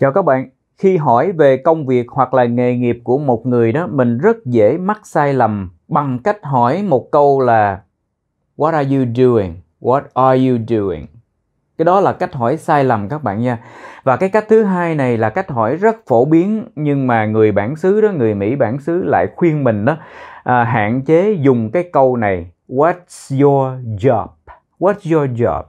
Chào các bạn, khi hỏi về công việc hoặc là nghề nghiệp của một người đó, mình rất dễ mắc sai lầm bằng cách hỏi một câu là What are you doing? What are you doing? Cái đó là cách hỏi sai lầm các bạn nha. Và cái cách thứ hai này là cách hỏi rất phổ biến nhưng mà người bản xứ đó, người Mỹ bản xứ lại khuyên mình đó à, hạn chế dùng cái câu này What's your job? What's your job?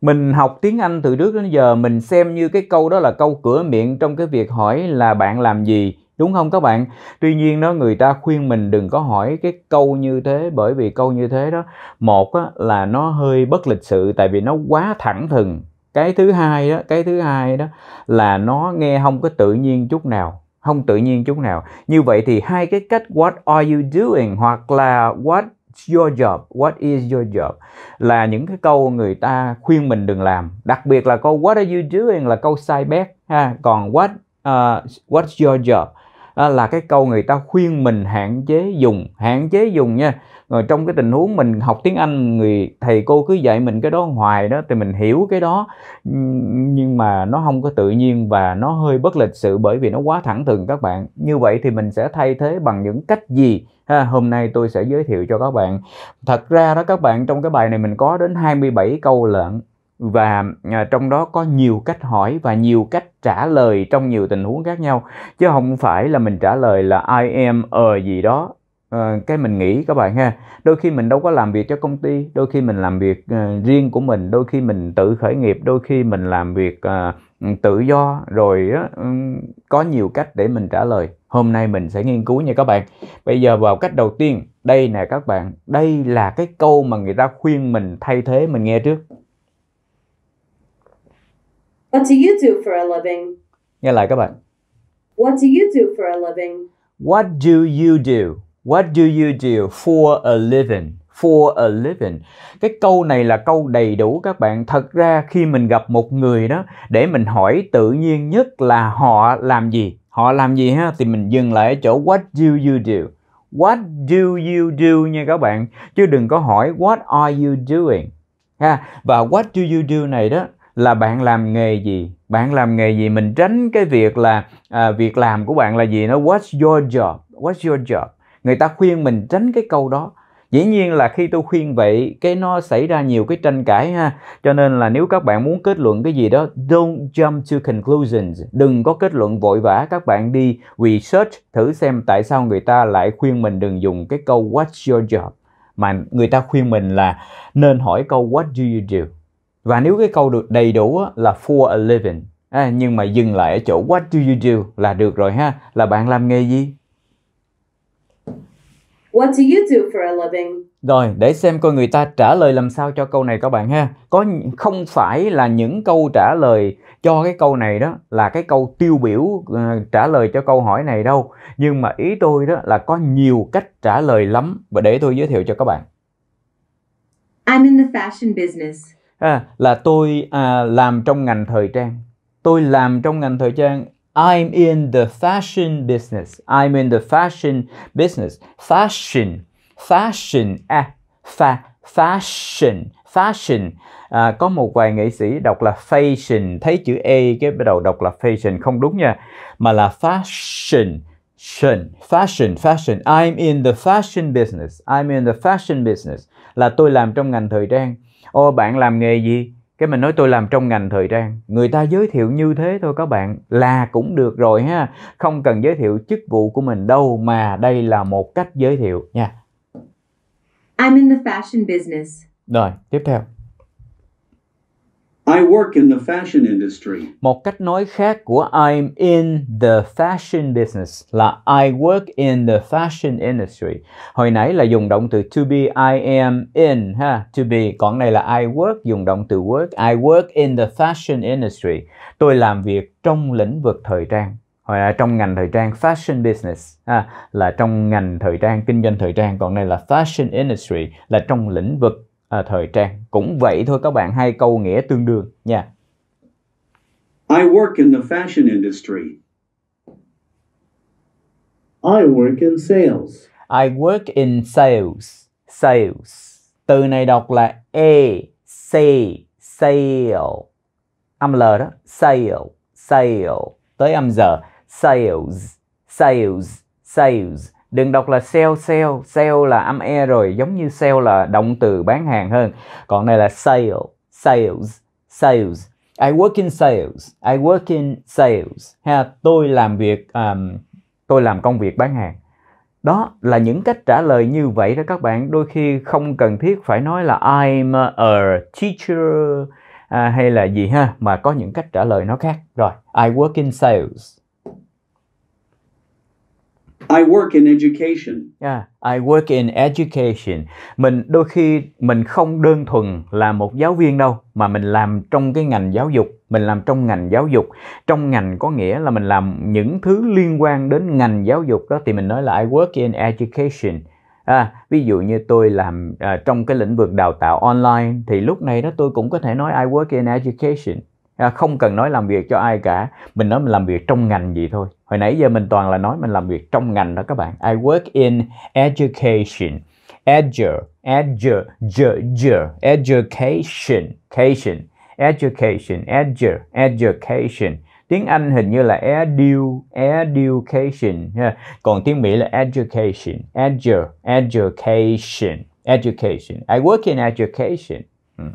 mình học tiếng Anh từ trước đến giờ mình xem như cái câu đó là câu cửa miệng trong cái việc hỏi là bạn làm gì đúng không các bạn tuy nhiên đó người ta khuyên mình đừng có hỏi cái câu như thế bởi vì câu như thế đó một á, là nó hơi bất lịch sự tại vì nó quá thẳng thừng cái thứ hai đó cái thứ hai đó là nó nghe không có tự nhiên chút nào không tự nhiên chút nào như vậy thì hai cái cách what are you doing hoặc là what your job? What is your job? Là những cái câu người ta khuyên mình đừng làm. Đặc biệt là câu What are you doing là câu sai bét. Ha. Còn What uh, What's your job? là cái câu người ta khuyên mình hạn chế dùng hạn chế dùng nha rồi trong cái tình huống mình học tiếng anh người thầy cô cứ dạy mình cái đó hoài đó thì mình hiểu cái đó nhưng mà nó không có tự nhiên và nó hơi bất lịch sự bởi vì nó quá thẳng thừng các bạn như vậy thì mình sẽ thay thế bằng những cách gì ha, hôm nay tôi sẽ giới thiệu cho các bạn thật ra đó các bạn trong cái bài này mình có đến 27 câu lệnh và à, trong đó có nhiều cách hỏi và nhiều cách trả lời trong nhiều tình huống khác nhau chứ không phải là mình trả lời là I am ờ gì đó ờ, cái mình nghĩ các bạn ha đôi khi mình đâu có làm việc cho công ty đôi khi mình làm việc ờ, riêng của mình đôi khi mình tự khởi nghiệp đôi khi mình làm việc ờ, tự do rồi ừ, có nhiều cách để mình trả lời hôm nay mình sẽ nghiên cứu nha các bạn bây giờ vào cách đầu tiên đây nè các bạn đây là cái câu mà người ta khuyên mình thay thế mình nghe trước What do you do for a living? Nghe lại các bạn. What do you do for a living? What do you do? What do you do for a living? for a living. Cái câu này là câu đầy đủ các bạn. Thật ra khi mình gặp một người đó để mình hỏi tự nhiên nhất là họ làm gì. Họ làm gì ha thì mình dừng lại ở chỗ what do you do. What do you do nha các bạn. Chứ đừng có hỏi what are you doing. Ha. Và what do you do này đó là bạn làm nghề gì bạn làm nghề gì mình tránh cái việc là à, việc làm của bạn là gì nó what's your job what's your job người ta khuyên mình tránh cái câu đó dĩ nhiên là khi tôi khuyên vậy cái nó xảy ra nhiều cái tranh cãi ha cho nên là nếu các bạn muốn kết luận cái gì đó don't jump to conclusions đừng có kết luận vội vã các bạn đi research thử xem tại sao người ta lại khuyên mình đừng dùng cái câu what's your job mà người ta khuyên mình là nên hỏi câu what do you do và nếu cái câu được đầy đủ là for a living à, nhưng mà dừng lại ở chỗ what do you do là được rồi ha là bạn làm nghề gì What do you do for a living? Rồi, để xem coi người ta trả lời làm sao cho câu này các bạn ha. Có không phải là những câu trả lời cho cái câu này đó là cái câu tiêu biểu uh, trả lời cho câu hỏi này đâu, nhưng mà ý tôi đó là có nhiều cách trả lời lắm và để tôi giới thiệu cho các bạn. I'm in the fashion business à, là tôi à, làm trong ngành thời trang tôi làm trong ngành thời trang I'm in the fashion business I'm in the fashion business fashion fashion à, fa fashion fashion à, có một vài nghệ sĩ đọc là fashion thấy chữ e cái bắt đầu đọc là fashion không đúng nha mà là fashion fashion fashion fashion I'm in the fashion business I'm in the fashion business là tôi làm trong ngành thời trang ô bạn làm nghề gì cái mình nói tôi làm trong ngành thời trang người ta giới thiệu như thế thôi các bạn là cũng được rồi ha không cần giới thiệu chức vụ của mình đâu mà đây là một cách giới thiệu nha I'm in the fashion business rồi tiếp theo I work in the fashion industry. Một cách nói khác của I'm in the fashion business là I work in the fashion industry. Hồi nãy là dùng động từ to be, I am in ha, to be. Còn này là I work dùng động từ work. I work in the fashion industry. Tôi làm việc trong lĩnh vực thời trang hoặc là trong ngành thời trang fashion business ha, là trong ngành thời trang kinh doanh thời trang còn này là fashion industry là trong lĩnh vực à, thời trang. Cũng vậy thôi các bạn, hai câu nghĩa tương đương nha. I work in the fashion industry. I work in sales. I work in sales. Sales. Từ này đọc là e c sale. Âm l đó, sale, sale tới âm giờ, sales, sales, sales đừng đọc là sell sell sell là âm e rồi giống như sell là động từ bán hàng hơn còn này là sale sales sales I work in sales I work in sales ha tôi làm việc um, tôi làm công việc bán hàng đó là những cách trả lời như vậy đó các bạn đôi khi không cần thiết phải nói là I'm a teacher à, hay là gì ha mà có những cách trả lời nó khác rồi I work in sales I work in education. Yeah, I work in education. Mình đôi khi mình không đơn thuần là một giáo viên đâu mà mình làm trong cái ngành giáo dục, mình làm trong ngành giáo dục. Trong ngành có nghĩa là mình làm những thứ liên quan đến ngành giáo dục đó thì mình nói là I work in education. À, ví dụ như tôi làm à, trong cái lĩnh vực đào tạo online thì lúc này đó tôi cũng có thể nói I work in education À, không cần nói làm việc cho ai cả mình nói mình làm việc trong ngành gì thôi hồi nãy giờ mình toàn là nói mình làm việc trong ngành đó các bạn I work in education edu edu ju, education education education edu education tiếng Anh hình như là edu education còn tiếng Mỹ là education edu education education I work in education hmm.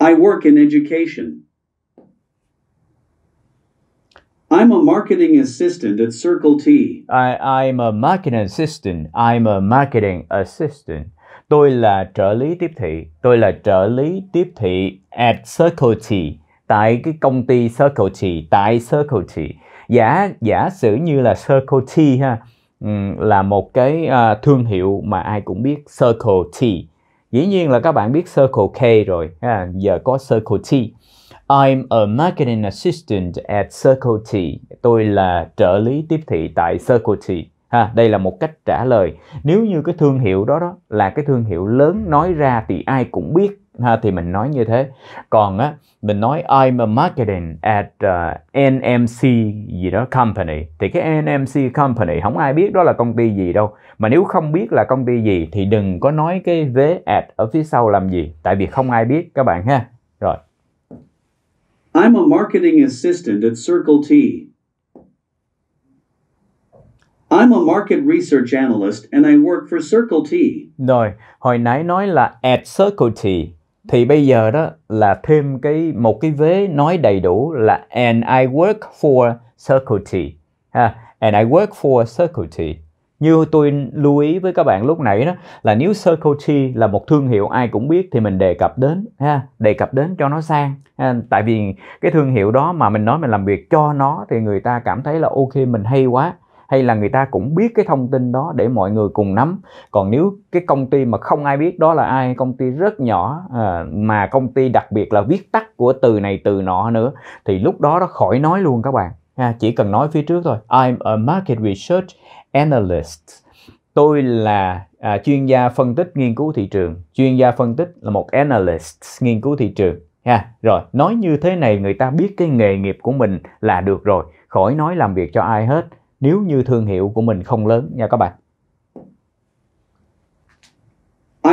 I work in education. I'm a marketing assistant at Circle T. I, I'm a marketing assistant. I'm a marketing assistant. Tôi là trợ lý tiếp thị. Tôi là trợ lý tiếp thị at Circle T. Tại cái công ty Circle T. Tại Circle T. Giả giả sử như là Circle T ha ừ, là một cái uh, thương hiệu mà ai cũng biết Circle T dĩ nhiên là các bạn biết Circle K rồi ha, giờ có Circle T I'm a marketing assistant at Circle T tôi là trợ lý tiếp thị tại Circle T ha đây là một cách trả lời nếu như cái thương hiệu đó đó là cái thương hiệu lớn nói ra thì ai cũng biết ha thì mình nói như thế còn á mình nói I'm a marketing at uh, NMC gì đó company thì cái NMC company không ai biết đó là công ty gì đâu mà nếu không biết là công ty gì thì đừng có nói cái vế at ở phía sau làm gì tại vì không ai biết các bạn ha rồi I'm a marketing assistant at Circle T I'm a market research analyst and I work for Circle T. Rồi, hồi nãy nói là at Circle T thì bây giờ đó là thêm cái một cái vế nói đầy đủ là and I work for Circle T ha and I work for Circle T như tôi lưu ý với các bạn lúc nãy đó là nếu Circle T là một thương hiệu ai cũng biết thì mình đề cập đến ha đề cập đến cho nó sang ha. tại vì cái thương hiệu đó mà mình nói mình làm việc cho nó thì người ta cảm thấy là ok mình hay quá hay là người ta cũng biết cái thông tin đó để mọi người cùng nắm còn nếu cái công ty mà không ai biết đó là ai công ty rất nhỏ à, mà công ty đặc biệt là viết tắt của từ này từ nọ nữa thì lúc đó nó khỏi nói luôn các bạn chỉ cần nói phía trước thôi I'm a market research analyst tôi là à, chuyên gia phân tích nghiên cứu thị trường chuyên gia phân tích là một analyst nghiên cứu thị trường ha rồi nói như thế này người ta biết cái nghề nghiệp của mình là được rồi khỏi nói làm việc cho ai hết nếu như thương hiệu của mình không lớn nha các bạn.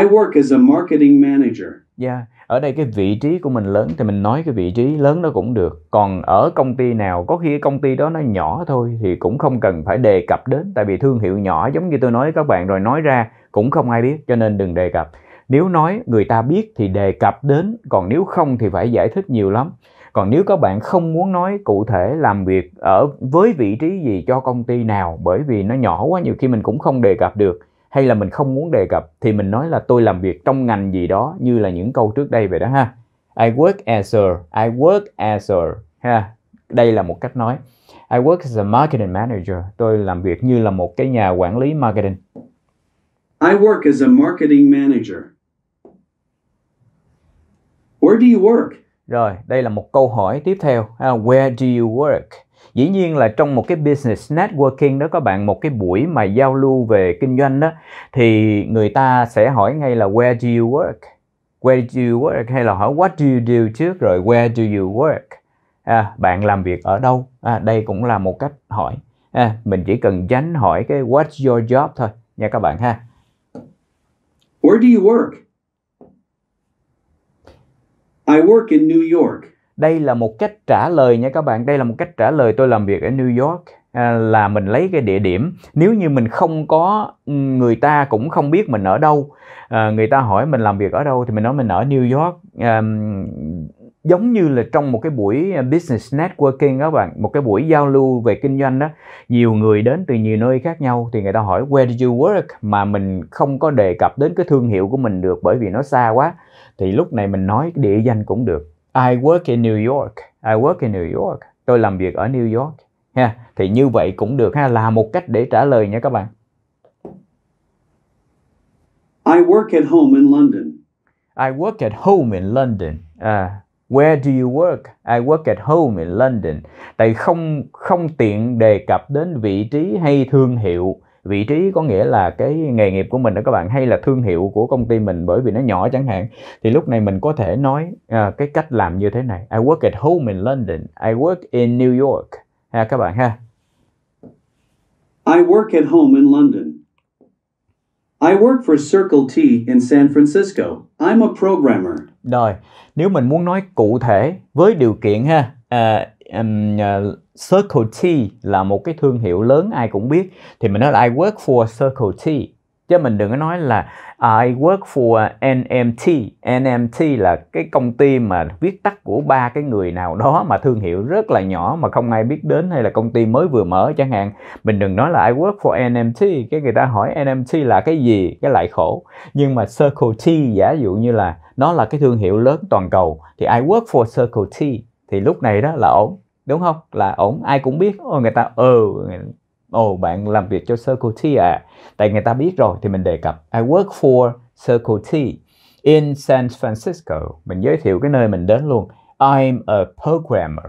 I work as a marketing manager. Yeah, dạ, ở đây cái vị trí của mình lớn thì mình nói cái vị trí lớn đó cũng được. Còn ở công ty nào có khi công ty đó nó nhỏ thôi thì cũng không cần phải đề cập đến tại vì thương hiệu nhỏ giống như tôi nói các bạn rồi nói ra cũng không ai biết cho nên đừng đề cập. Nếu nói người ta biết thì đề cập đến, còn nếu không thì phải giải thích nhiều lắm còn nếu các bạn không muốn nói cụ thể làm việc ở với vị trí gì cho công ty nào bởi vì nó nhỏ quá nhiều khi mình cũng không đề cập được hay là mình không muốn đề cập thì mình nói là tôi làm việc trong ngành gì đó như là những câu trước đây vậy đó ha I work as a I work as a ha đây là một cách nói I work as a marketing manager tôi làm việc như là một cái nhà quản lý marketing I work as a marketing manager Where do you work? Rồi, đây là một câu hỏi tiếp theo. À, where do you work? Dĩ nhiên là trong một cái business networking đó các bạn một cái buổi mà giao lưu về kinh doanh đó thì người ta sẽ hỏi ngay là where do you work? Where do you work hay là hỏi what do you do trước rồi where do you work? À, bạn làm việc ở đâu? À, đây cũng là một cách hỏi. À, mình chỉ cần tránh hỏi cái what's your job thôi nha các bạn ha. Where do you work? I work in New York. Đây là một cách trả lời nha các bạn. Đây là một cách trả lời tôi làm việc ở New York à, là mình lấy cái địa điểm nếu như mình không có ừ, người ta cũng không biết mình ở đâu à, người ta hỏi mình làm việc ở đâu thì mình nói mình ở New York à, giống như là trong một cái buổi à, business networking đó bạn một cái buổi giao lưu về kinh doanh đó nhiều người đến từ nhiều nơi khác nhau thì người ta hỏi where do you work mà mình không có đề cập đến cái thương hiệu của mình được bởi vì nó xa quá thì lúc này mình nói địa danh cũng được I work in New York I work in New York tôi làm việc ở New York ha thì như vậy cũng được ha là một cách để trả lời nha các bạn I work at home in London I work at home in London à Where do you work? I work at home in London. Tại không không tiện đề cập đến vị trí hay thương hiệu. Vị trí có nghĩa là cái nghề nghiệp của mình đó các bạn hay là thương hiệu của công ty mình bởi vì nó nhỏ chẳng hạn. Thì lúc này mình có thể nói à, cái cách làm như thế này. I work at home in London. I work in New York. Ha các bạn ha. I work at home in London. I work for Circle T in San Francisco. I'm a programmer đời nếu mình muốn nói cụ thể với điều kiện ha uh, um, uh, Circle T là một cái thương hiệu lớn ai cũng biết thì mình nói là I work for Circle T chứ mình đừng có nói là à, I work for NMT NMT là cái công ty mà viết tắt của ba cái người nào đó mà thương hiệu rất là nhỏ mà không ai biết đến hay là công ty mới vừa mở chẳng hạn mình đừng nói là I work for NMT cái người ta hỏi NMT là cái gì cái lại khổ nhưng mà Circle T giả dụ như là nó là cái thương hiệu lớn toàn cầu thì I work for Circle T thì lúc này đó là ổn đúng không là ổn ai cũng biết Ô, người ta ừ Ồ, oh, bạn làm việc cho Circle T à? Tại người ta biết rồi thì mình đề cập I work for Circle T in San Francisco. Mình giới thiệu cái nơi mình đến luôn. I'm a programmer.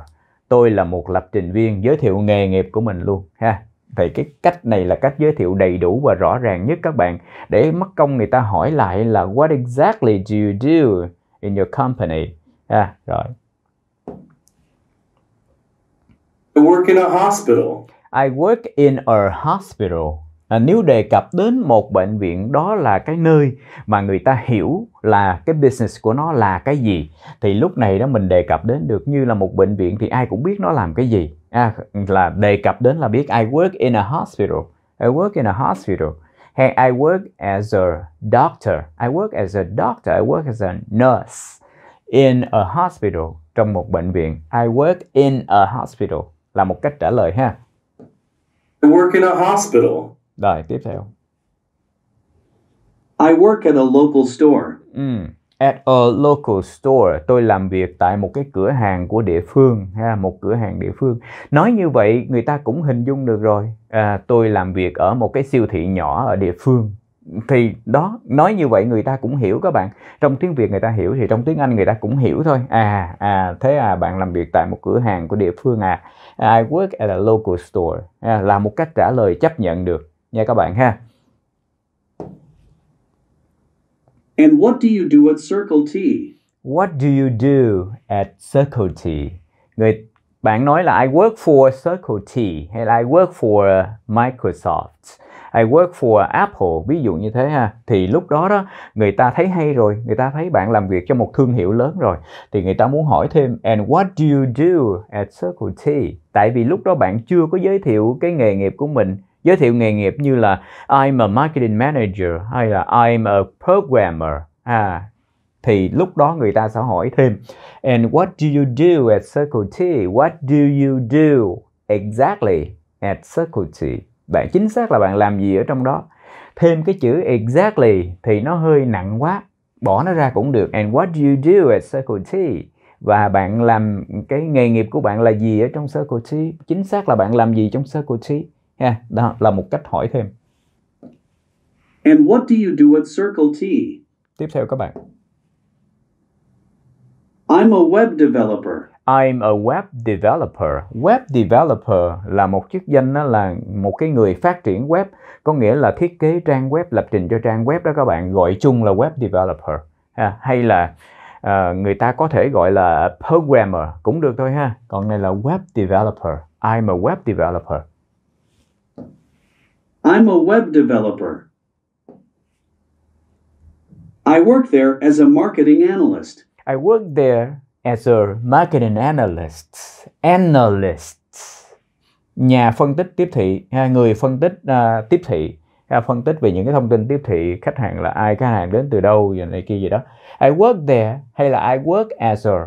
Tôi là một lập trình viên, giới thiệu nghề nghiệp của mình luôn ha. Thì cái cách này là cách giới thiệu đầy đủ và rõ ràng nhất các bạn để mất công người ta hỏi lại là what exactly do you do in your company? Ha, rồi. I work in a hospital. I work in a hospital. À, nếu đề cập đến một bệnh viện đó là cái nơi mà người ta hiểu là cái business của nó là cái gì thì lúc này đó mình đề cập đến được như là một bệnh viện thì ai cũng biết nó làm cái gì à, là đề cập đến là biết I work in a hospital I work in a hospital hay I work as a doctor I work as a doctor I work as a nurse in a hospital trong một bệnh viện I work in a hospital là một cách trả lời ha I work in a hospital. Rồi, tiếp theo. I work at a local store. Ừ. At a local store, tôi làm việc tại một cái cửa hàng của địa phương, ha, một cửa hàng địa phương. Nói như vậy, người ta cũng hình dung được rồi. À, tôi làm việc ở một cái siêu thị nhỏ ở địa phương thì đó nói như vậy người ta cũng hiểu các bạn trong tiếng việt người ta hiểu thì trong tiếng anh người ta cũng hiểu thôi à à thế à bạn làm việc tại một cửa hàng của địa phương à I work at a local store à, là một cách trả lời chấp nhận được nha các bạn ha And what do you do at Circle T? What do you do at Circle T? Người bạn nói là I work for Circle T hay là I work for Microsoft I work for Apple ví dụ như thế ha thì lúc đó đó người ta thấy hay rồi người ta thấy bạn làm việc cho một thương hiệu lớn rồi thì người ta muốn hỏi thêm and what do you do at Circle T tại vì lúc đó bạn chưa có giới thiệu cái nghề nghiệp của mình giới thiệu nghề nghiệp như là I'm a marketing manager hay là I'm a programmer à thì lúc đó người ta sẽ hỏi thêm and what do you do at Circle T what do you do exactly at Circle T bạn chính xác là bạn làm gì ở trong đó thêm cái chữ exactly thì nó hơi nặng quá bỏ nó ra cũng được and what do you do at circle T và bạn làm cái nghề nghiệp của bạn là gì ở trong circle T chính xác là bạn làm gì trong circle T ha đó là một cách hỏi thêm and what do you do at circle T tiếp theo các bạn I'm a web developer I'm a web developer. Web developer là một chức danh đó là một cái người phát triển web, có nghĩa là thiết kế trang web, lập trình cho trang web đó các bạn, gọi chung là web developer ha. hay là uh, người ta có thể gọi là programmer cũng được thôi ha. Còn này là web developer. I'm a web developer. I'm a web developer. I work there as a marketing analyst. I work there as a marketing analyst, analyst, nhà phân tích tiếp thị, à, người phân tích uh, tiếp thị, à, phân tích về những cái thông tin tiếp thị khách hàng là ai, khách hàng đến từ đâu, rồi này kia gì đó. I work there hay là I work as a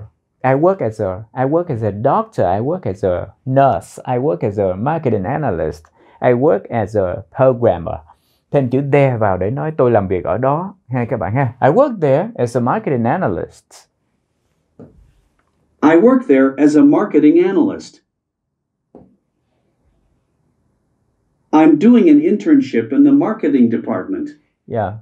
I work as a I work as a doctor, I work as a nurse, I work as a marketing analyst, I work as a programmer. Thêm chữ there vào để nói tôi làm việc ở đó ha các bạn ha. I work there as a marketing analyst. I work there as a marketing analyst. I'm doing an internship in the marketing department. Yeah.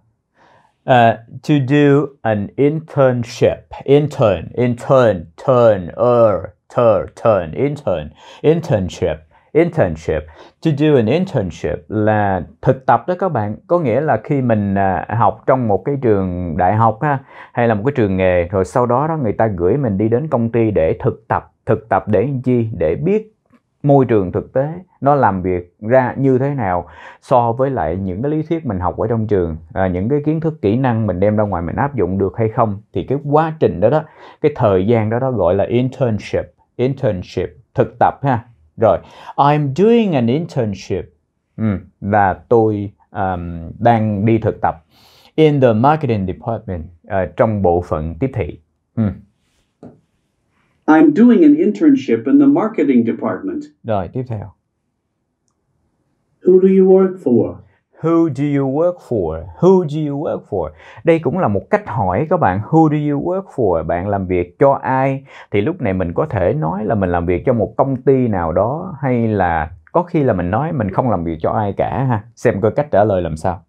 Uh, to do an internship, intern, intern, turn, er, turn, turn, intern, internship internship to do an internship là thực tập đó các bạn có nghĩa là khi mình à, học trong một cái trường đại học ha hay là một cái trường nghề rồi sau đó đó người ta gửi mình đi đến công ty để thực tập thực tập để gì để biết môi trường thực tế nó làm việc ra như thế nào so với lại những cái lý thuyết mình học ở trong trường à, những cái kiến thức kỹ năng mình đem ra ngoài mình áp dụng được hay không thì cái quá trình đó đó cái thời gian đó đó gọi là internship internship thực tập ha rồi, I'm doing an internship. Ừ, và tôi um, đang đi thực tập in the marketing department uh, trong bộ phận tiếp thị. Ừ. I'm doing an internship in the marketing department. Rồi, tiếp theo. Who do you work for? Who do you work for? Who do you work for? Đây cũng là một cách hỏi các bạn. Who do you work for? Bạn làm việc cho ai? Thì lúc này mình có thể nói là mình làm việc cho một công ty nào đó hay là có khi là mình nói mình không làm việc cho ai cả ha. Xem coi cách trả lời làm sao.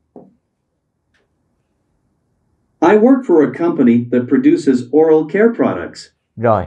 I work for a company that produces oral care products. Rồi,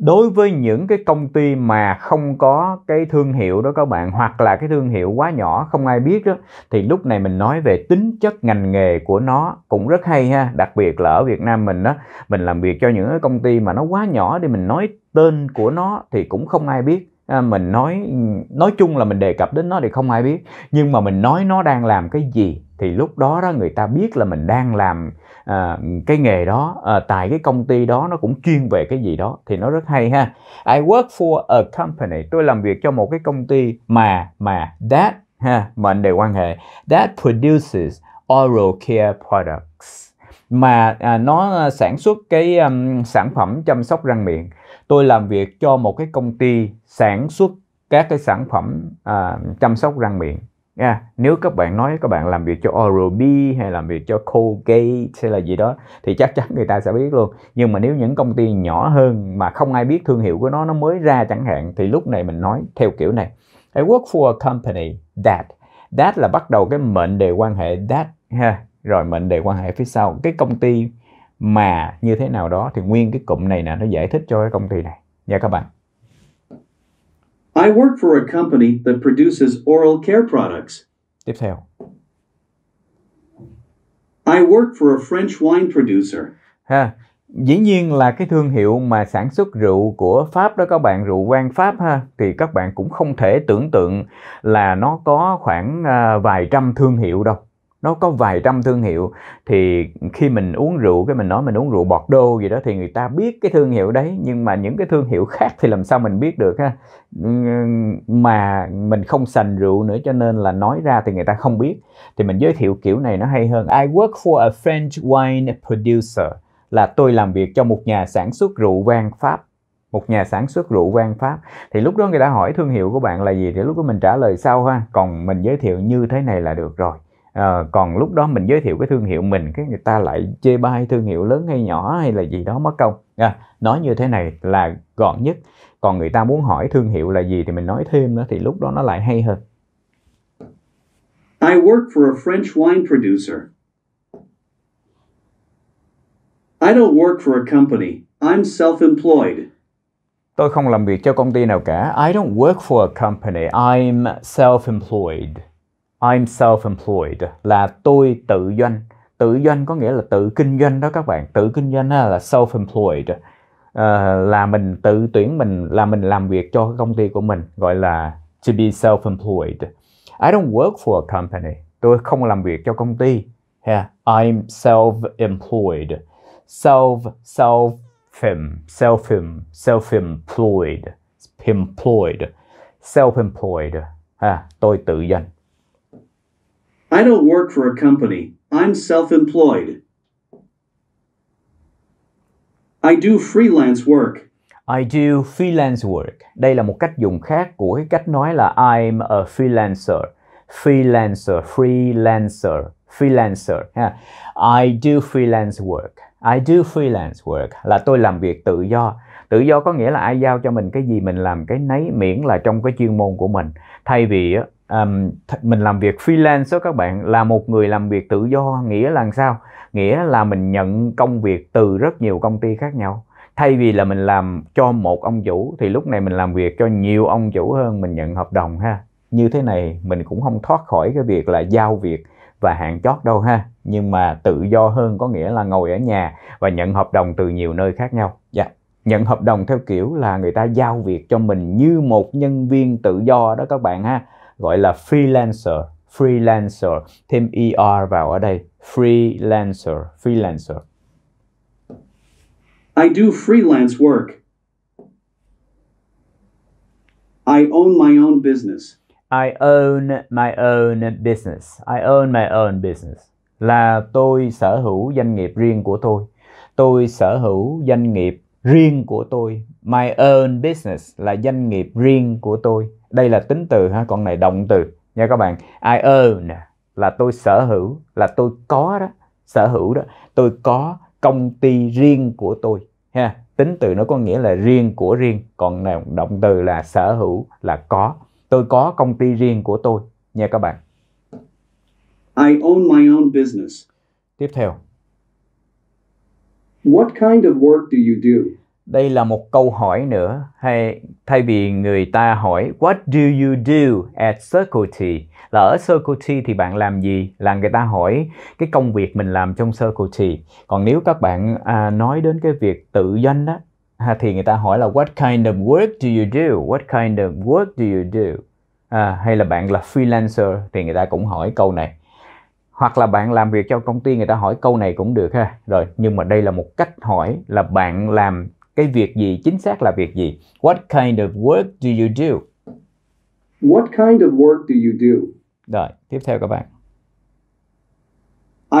đối với những cái công ty mà không có cái thương hiệu đó các bạn hoặc là cái thương hiệu quá nhỏ không ai biết đó thì lúc này mình nói về tính chất ngành nghề của nó cũng rất hay ha đặc biệt là ở Việt Nam mình đó mình làm việc cho những cái công ty mà nó quá nhỏ để mình nói tên của nó thì cũng không ai biết à, mình nói nói chung là mình đề cập đến nó thì không ai biết nhưng mà mình nói nó đang làm cái gì thì lúc đó đó người ta biết là mình đang làm à, cái nghề đó à, tại cái công ty đó nó cũng chuyên về cái gì đó thì nó rất hay ha I work for a company tôi làm việc cho một cái công ty mà mà that ha mệnh đề quan hệ that produces oral care products mà à, nó à, sản xuất cái um, sản phẩm chăm sóc răng miệng tôi làm việc cho một cái công ty sản xuất các cái sản phẩm à, chăm sóc răng miệng nha nếu các bạn nói các bạn làm việc cho Oral-B hay làm việc cho Colgate hay là gì đó thì chắc chắn người ta sẽ biết luôn nhưng mà nếu những công ty nhỏ hơn mà không ai biết thương hiệu của nó nó mới ra chẳng hạn thì lúc này mình nói theo kiểu này I work for a company that that là bắt đầu cái mệnh đề quan hệ that ha rồi mệnh đề quan hệ phía sau cái công ty mà như thế nào đó thì nguyên cái cụm này nè nó giải thích cho cái công ty này nha các bạn I work for a company that produces oral care products. Tiếp theo. I work for a French wine producer. Ha, dĩ nhiên là cái thương hiệu mà sản xuất rượu của Pháp đó các bạn, rượu vang Pháp ha, thì các bạn cũng không thể tưởng tượng là nó có khoảng à, vài trăm thương hiệu đâu nó có vài trăm thương hiệu thì khi mình uống rượu cái mình nói mình uống rượu bọt đô gì đó thì người ta biết cái thương hiệu đấy nhưng mà những cái thương hiệu khác thì làm sao mình biết được ha mà mình không sành rượu nữa cho nên là nói ra thì người ta không biết thì mình giới thiệu kiểu này nó hay hơn I work for a French wine producer là tôi làm việc cho một nhà sản xuất rượu vang Pháp một nhà sản xuất rượu vang Pháp thì lúc đó người ta hỏi thương hiệu của bạn là gì thì lúc đó mình trả lời sau ha còn mình giới thiệu như thế này là được rồi à, còn lúc đó mình giới thiệu cái thương hiệu mình cái người ta lại chê bai thương hiệu lớn hay nhỏ hay là gì đó mất công à, nói như thế này là gọn nhất còn người ta muốn hỏi thương hiệu là gì thì mình nói thêm nữa thì lúc đó nó lại hay hơn I work for a French wine producer. I don't work for a company. I'm self-employed. Tôi không làm việc cho công ty nào cả. I don't work for a company. I'm self-employed. I'm self-employed là tôi tự doanh. Tự doanh có nghĩa là tự kinh doanh đó các bạn. Tự kinh doanh là self-employed. À, là mình tự tuyển mình là mình làm việc cho công ty của mình gọi là to be self-employed. I don't work for a company. Tôi không làm việc cho công ty. Yeah. I'm self-employed. Self self em, self -em, self employed employed self employed ha tôi tự doanh I don't work for a company. I'm self employed. I do freelance work. I do freelance work. Đây là một cách dùng khác của cái cách nói là I'm a freelancer. Freelancer, freelancer, freelancer. I do freelance work. I do freelance work là tôi làm việc tự do. Tự do có nghĩa là ai giao cho mình cái gì mình làm cái nấy miễn là trong cái chuyên môn của mình. Thay vì um, mình làm việc freelance đó các bạn là một người làm việc tự do nghĩa là sao nghĩa là mình nhận công việc từ rất nhiều công ty khác nhau thay vì là mình làm cho một ông chủ thì lúc này mình làm việc cho nhiều ông chủ hơn mình nhận hợp đồng ha như thế này mình cũng không thoát khỏi cái việc là giao việc và hạn chót đâu ha nhưng mà tự do hơn có nghĩa là ngồi ở nhà và nhận hợp đồng từ nhiều nơi khác nhau dạ yeah. nhận hợp đồng theo kiểu là người ta giao việc cho mình như một nhân viên tự do đó các bạn ha gọi là freelancer freelancer thêm er vào ở đây freelancer freelancer I do freelance work I own my own business I own my own business I own my own business là tôi sở hữu doanh nghiệp riêng của tôi tôi sở hữu doanh nghiệp riêng của tôi my own business là doanh nghiệp riêng của tôi đây là tính từ ha còn này động từ nha các bạn I own là tôi sở hữu là tôi có đó sở hữu đó tôi có công ty riêng của tôi ha tính từ nó có nghĩa là riêng của riêng còn này, động từ là sở hữu là có tôi có công ty riêng của tôi nha các bạn I own my own business tiếp theo What kind of work do you do? đây là một câu hỏi nữa hay thay vì người ta hỏi what do you do at Circle T là ở Circle T thì bạn làm gì là người ta hỏi cái công việc mình làm trong Circle T còn nếu các bạn à, nói đến cái việc tự doanh đó à, thì người ta hỏi là what kind of work do you do what kind of work do you do à, hay là bạn là freelancer thì người ta cũng hỏi câu này hoặc là bạn làm việc cho công ty người ta hỏi câu này cũng được ha rồi nhưng mà đây là một cách hỏi là bạn làm cái việc gì chính xác là việc gì what kind of work do you do what kind of work do you do rồi tiếp theo các bạn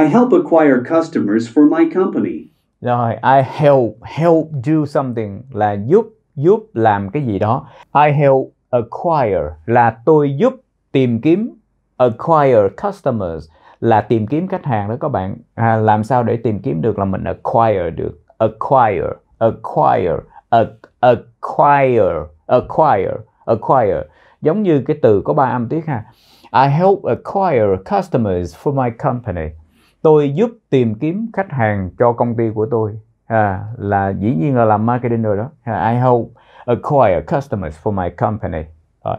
I help acquire customers for my company rồi I help help do something là giúp giúp làm cái gì đó I help acquire là tôi giúp tìm kiếm acquire customers là tìm kiếm khách hàng đó các bạn à, làm sao để tìm kiếm được là mình acquire được acquire acquire a, acquire acquire acquire giống như cái từ có ba âm tiết ha I help acquire customers for my company tôi giúp tìm kiếm khách hàng cho công ty của tôi à, là dĩ nhiên là làm marketing rồi đó à, I help acquire customers for my company rồi.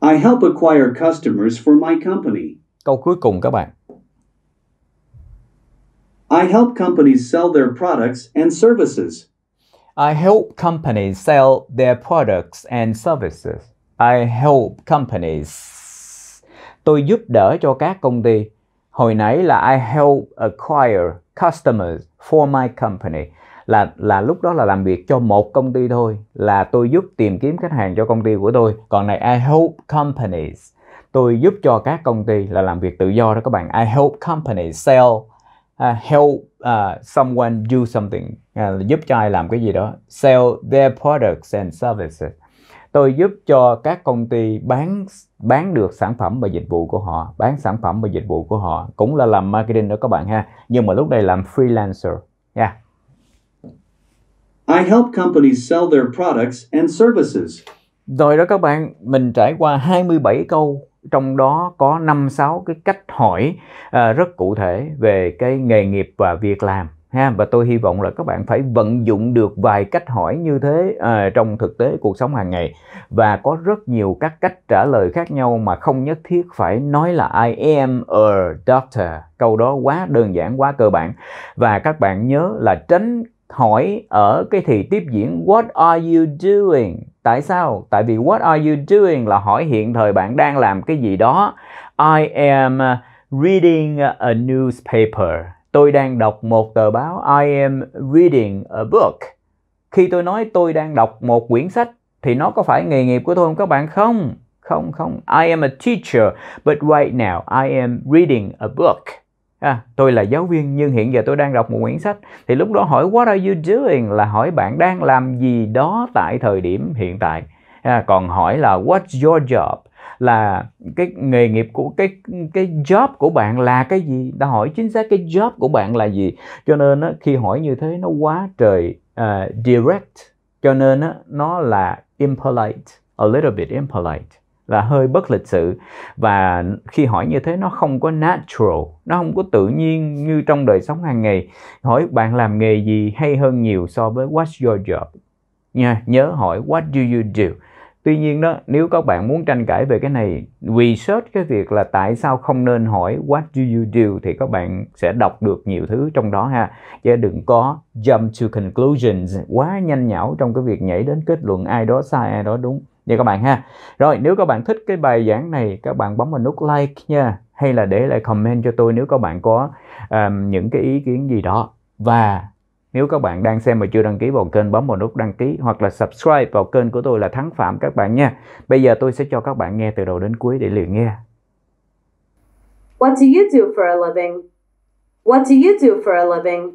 I help acquire customers for my company câu cuối cùng các bạn I help companies sell their products and services. I help companies sell their products and services. I help companies. Tôi giúp đỡ cho các công ty. Hồi nãy là I help acquire customers for my company. Là là lúc đó là làm việc cho một công ty thôi, là tôi giúp tìm kiếm khách hàng cho công ty của tôi. Còn này I help companies. Tôi giúp cho các công ty là làm việc tự do đó các bạn. I help companies sell uh, help uh, someone do something uh, giúp cho ai làm cái gì đó sell their products and services tôi giúp cho các công ty bán bán được sản phẩm và dịch vụ của họ bán sản phẩm và dịch vụ của họ cũng là làm marketing đó các bạn ha nhưng mà lúc này làm freelancer nha yeah. I help companies sell their products and services. Rồi đó các bạn, mình trải qua 27 câu trong đó có năm sáu cái cách hỏi à, rất cụ thể về cái nghề nghiệp và việc làm ha và tôi hy vọng là các bạn phải vận dụng được vài cách hỏi như thế à, trong thực tế cuộc sống hàng ngày và có rất nhiều các cách trả lời khác nhau mà không nhất thiết phải nói là I am a doctor câu đó quá đơn giản quá cơ bản và các bạn nhớ là tránh hỏi ở cái thì tiếp diễn what are you doing tại sao tại vì what are you doing là hỏi hiện thời bạn đang làm cái gì đó i am uh, reading a newspaper tôi đang đọc một tờ báo i am reading a book khi tôi nói tôi đang đọc một quyển sách thì nó có phải nghề nghiệp của tôi không các bạn không không không i am a teacher but right now i am reading a book à, tôi là giáo viên nhưng hiện giờ tôi đang đọc một quyển sách thì lúc đó hỏi what are you doing là hỏi bạn đang làm gì đó tại thời điểm hiện tại à, còn hỏi là what's your job là cái nghề nghiệp của cái cái job của bạn là cái gì đã hỏi chính xác cái job của bạn là gì cho nên á, khi hỏi như thế nó quá trời uh, direct cho nên á, nó là impolite a little bit impolite và hơi bất lịch sự và khi hỏi như thế nó không có natural nó không có tự nhiên như trong đời sống hàng ngày hỏi bạn làm nghề gì hay hơn nhiều so với what's your job nha nhớ hỏi what do you do tuy nhiên đó nếu các bạn muốn tranh cãi về cái này research cái việc là tại sao không nên hỏi what do you do thì các bạn sẽ đọc được nhiều thứ trong đó ha chứ đừng có jump to conclusions quá nhanh nhảo trong cái việc nhảy đến kết luận ai đó sai ai đó đúng nha các bạn ha rồi nếu các bạn thích cái bài giảng này các bạn bấm vào nút like nha hay là để lại comment cho tôi nếu các bạn có um, những cái ý kiến gì đó và nếu các bạn đang xem mà chưa đăng ký vào kênh bấm vào nút đăng ký hoặc là subscribe vào kênh của tôi là Thắng Phạm các bạn nha. Bây giờ tôi sẽ cho các bạn nghe từ đầu đến cuối để luyện nghe. What do you do for a living? What do you do for a living?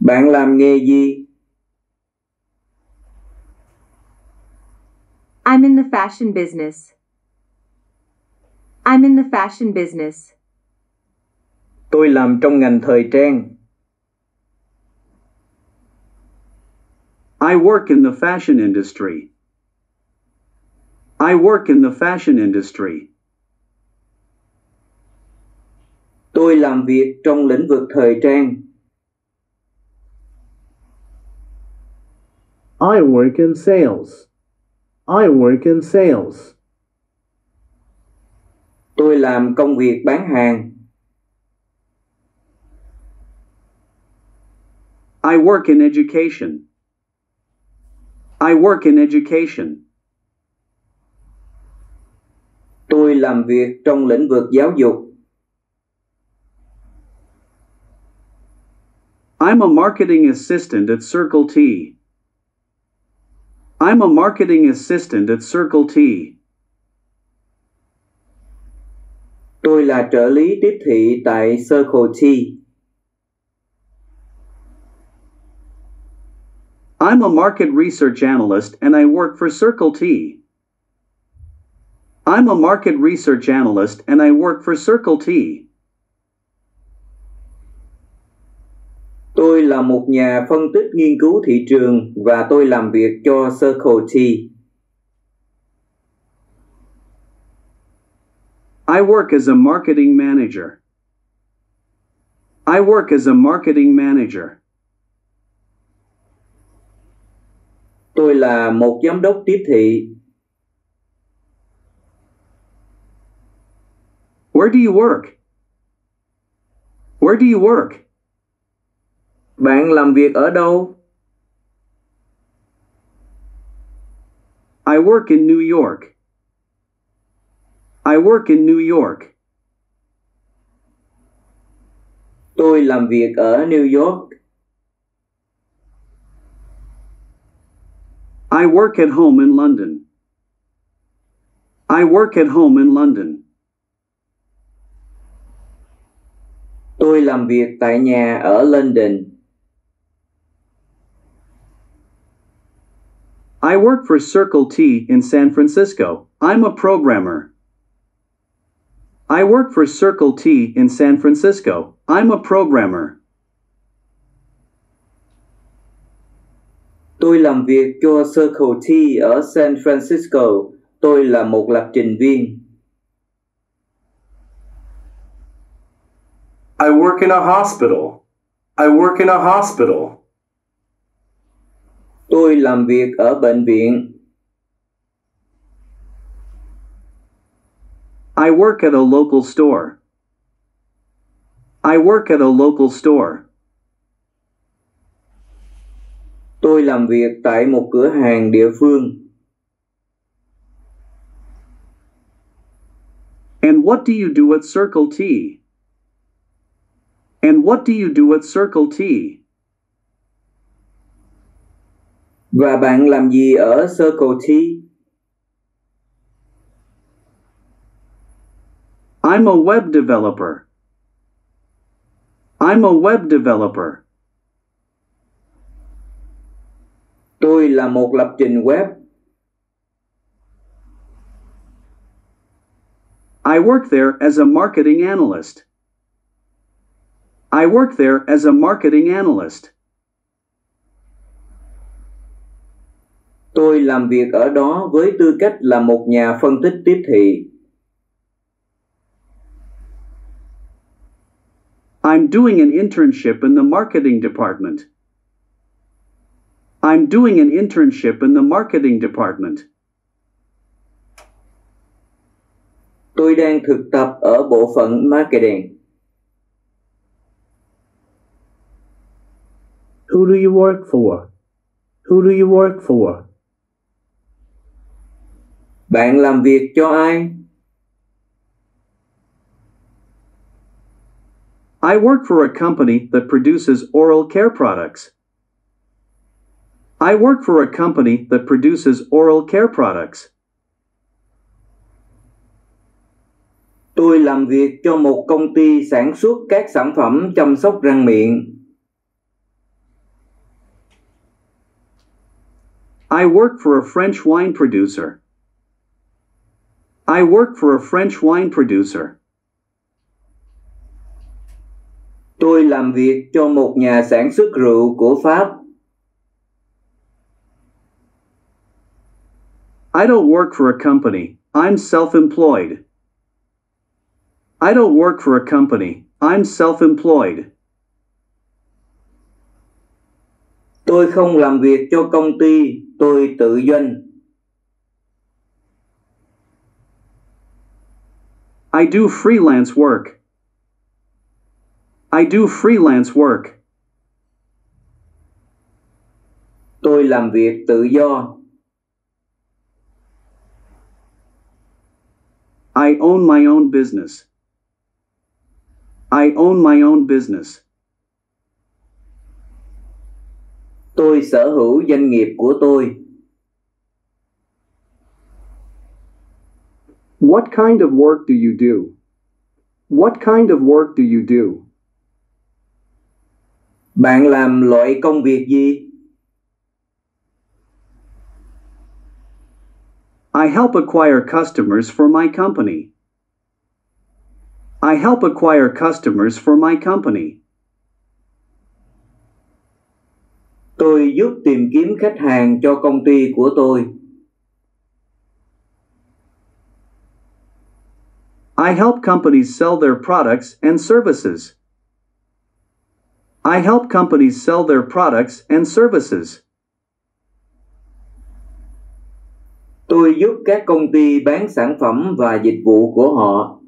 Bạn làm nghề gì? I'm in the fashion business. I'm in the fashion business. Tôi làm trong ngành thời trang. I work in the fashion industry. I work in the fashion industry. Tôi làm việc trong lĩnh vực thời trang. I work in sales. I work in sales. Tôi làm công việc bán hàng. I work in education. I work in education. Tôi làm việc trong lĩnh vực giáo dục. I'm a marketing assistant at Circle T. I'm a marketing assistant at Circle T. Tôi là trợ lý tiếp thị tại Circle T. I'm a market research analyst and I work for Circle T. I'm a market research analyst and I work for Circle T. Tôi là một nhà phân tích nghiên cứu thị trường và tôi làm việc cho Circle T. I work as a marketing manager. I work as a marketing manager. Tôi là một giám đốc tiếp thị. Where do you work? Where do you work? Bạn làm việc ở đâu? I work in New York. I work in New York. Tôi làm việc ở New York. I work at home in London. I work at home in London. Tôi làm việc tại nhà ở London. I work for Circle T in San Francisco. I'm a programmer. I work for Circle T in San Francisco. I'm a programmer. Tôi làm việc cho Circle T ở San Francisco. Tôi là một lập trình viên. I work in a hospital. I work in a hospital. Tôi làm việc ở bệnh viện. I work at a local store. I work at a local store. Tôi làm việc tại một cửa hàng địa phương. And what do you do at Circle T? And what do you do at Circle T? Và bạn làm gì ở Circle T? I'm a web developer. I'm a web developer. Tôi là một lập trình web. I work there as a marketing analyst. I work there as a marketing analyst. Tôi làm việc ở đó với tư cách là một nhà phân tích tiếp thị. I'm doing an internship in the marketing department. I'm doing an internship in the marketing department. Tôi đang thực tập ở bộ phận marketing. Who do you work for? Who do you work for? bạn làm việc cho ai I work for a company that produces oral care products. I work for a company that produces oral care products. Tôi làm việc cho một công ty sản xuất các sản phẩm chăm sóc răng miệng. I work for a French wine producer. I work for a French wine producer. Tôi làm việc cho một nhà sản xuất rượu của Pháp. I don't work for a company. I'm self-employed. I don't work for a company. I'm self-employed. Tôi không làm việc cho công ty, tôi tự doanh. I do freelance work. I do freelance work. Tôi làm việc tự do. I own my own business. I own my own business. Tôi sở hữu doanh nghiệp của tôi. What kind of work do you do? What kind of work do you do? Bạn làm loại công việc gì? I help acquire customers for my company. I help acquire customers for my company. Tôi giúp tìm kiếm khách hàng cho công ty của tôi. I help companies sell their products and services. I help companies sell their products and services. Tôi giúp các công ty bán sản phẩm và dịch vụ của họ.